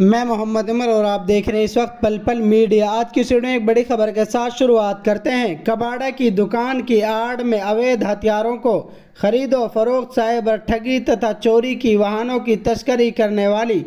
मैं मोहम्मद उमर और आप देख रहे हैं इस वक्त पल पल मीडिया आज की वीडियो में एक बड़ी खबर के साथ शुरुआत करते हैं कबाड़ा की दुकान की आड़ में अवैध हथियारों को खरीदो फरोख्त साइबर ठगी तथा चोरी की वाहनों की तस्करी करने वाली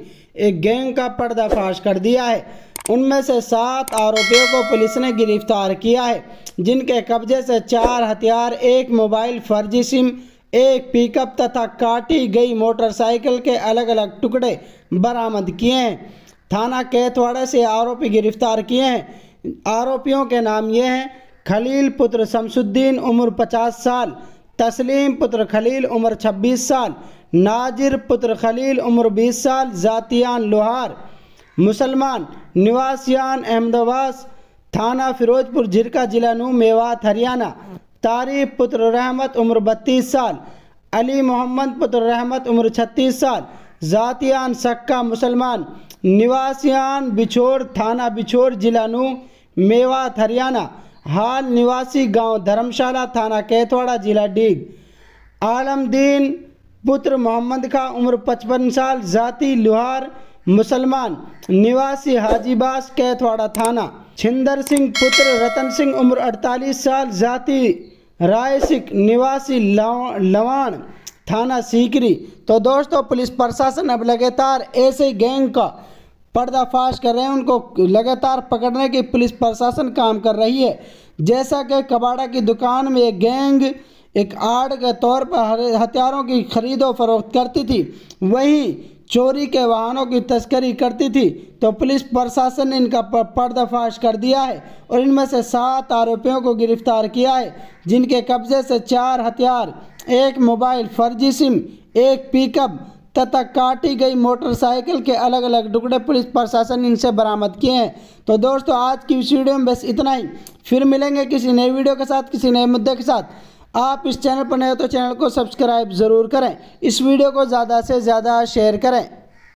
एक गैंग का पर्दाफाश कर दिया है उनमें से सात आरोपियों को पुलिस ने गिरफ्तार किया है जिनके कब्जे से चार हथियार एक मोबाइल फर्जी सिम एक पिकअप तथा काटी गई मोटरसाइकिल के अलग अलग टुकड़े बरामद किए हैं थाना कैथवाड़ा से आरोपी गिरफ्तार किए हैं आरोपियों के नाम ये हैं खलील पुत्र शमसुद्दीन उम्र 50 साल तस्लीम पुत्र खलील उम्र 26 साल नाजिर पुत्र खलील उम्र 20 साल जातियान लोहार मुसलमान निवासियान अहमदाबाद थाना फिरोजपुर जिरका जिला नू मेवात हरियाणा तारी पुत्र रहमत उम्र बत्तीस साल अली मोहम्मद पुत्र रहमत उम्र छत्तीस साल ज़ातियान सक्का मुसलमान निवासियान बिछोड़ थाना बिछोड़ जिला नू मेवात हरियाणा हाल निवासी गांव धर्मशाला थाना कैथवाड़ा जिला डीग आलमदीन पुत्र मोहम्मद का उम्र पचपन साल ज़ाति लोहार मुसलमान निवासी हाजीबास कैथवाड़ा थाना छिंदर सिंह पुत्र रतन सिंह उम्र 48 साल जाति राय सिख निवासी लवान थाना सीकरी तो दोस्तों पुलिस प्रशासन अब लगातार ऐसे गैंग का पर्दाफाश कर रहे हैं उनको लगातार पकड़ने की पुलिस प्रशासन काम कर रही है जैसा कि कबाड़ा की दुकान में एक गैंग एक आड़ के तौर पर हथियारों की खरीदो फरोख्त करती थी वहीं चोरी के वाहनों की तस्करी करती थी तो पुलिस प्रशासन ने इनका पर्दाफाश कर दिया है और इनमें से सात आरोपियों को गिरफ्तार किया है जिनके कब्जे से चार हथियार एक मोबाइल फर्जी सिम एक पिकअप तथा काटी गई मोटरसाइकिल के अलग अलग टुकड़े पुलिस प्रशासन इनसे बरामद किए हैं तो दोस्तों आज की इस वीडियो में बस इतना ही फिर मिलेंगे किसी नए वीडियो के साथ किसी नए मुद्दे के साथ आप इस चैनल पर नए हो तो चैनल को सब्सक्राइब ज़रूर करें इस वीडियो को ज़्यादा से ज़्यादा शेयर करें